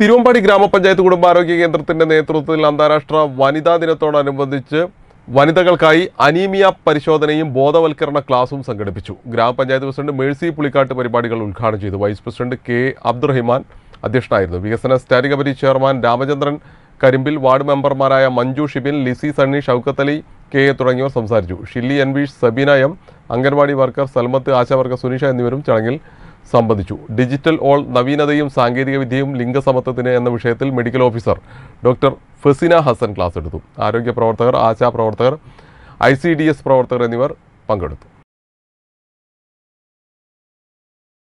തിരുവമ്പാടി ഗ്രാമപഞ്ചായത്ത് കുടുംബാരോഗ്യ കേന്ദ്രത്തിന്റെ നേതൃത്വത്തിൽ അന്താരാഷ്ട്ര വനിതാ ദിനത്തോടനുബന്ധിച്ച് വനിതകൾക്കായി അനീമിയ പരിശോധനയും ബോധവൽക്കരണ ക്ലാസും സംഘടിപ്പിച്ചു ഗ്രാമപഞ്ചായത്ത് പ്രസിഡന്റ് മേഴ്സി പുളിക്കാട്ട് പരിപാടികൾ ഉദ്ഘാടനം ചെയ്തു വൈസ് പ്രസിഡന്റ് കെ അബ്ദുറഹിമാൻ അധ്യക്ഷനായിരുന്നു വികസന standing committee chairman Ramachandran Karimbil ward മെമ്പർമാരായ മഞ്ജു ഷിബിൻ ലിസി സണ്ണി ഷൗക്കത്ത് അലി കെ എ തുടങ്ങിയവർ സംസാരിച്ചു ഷില്ലി എൻവീഷ് സബീന എം അംഗൻവാടി വർക്കർ സൽമത്ത് ആശാവർക്കർ സുനീഷ എന്നിവരും ചടങ്ങിൽ സംബന്ധിച്ചു ഡിജിറ്റൽ ഓൾ നവീനതയും സാങ്കേതികവിദ്യയും ലിംഗസമത്വത്തിന് എന്ന വിഷയത്തിൽ medical officer doctor Fasina Hasan class എടുത്തു ആരോഗ്യ പ്രവർത്തകർ ആശാ പ്രവർത്തകർ ഐ സി ഡി എസ് പ്രവർത്തകർ എന്നിവർ പങ്കെടുത്തു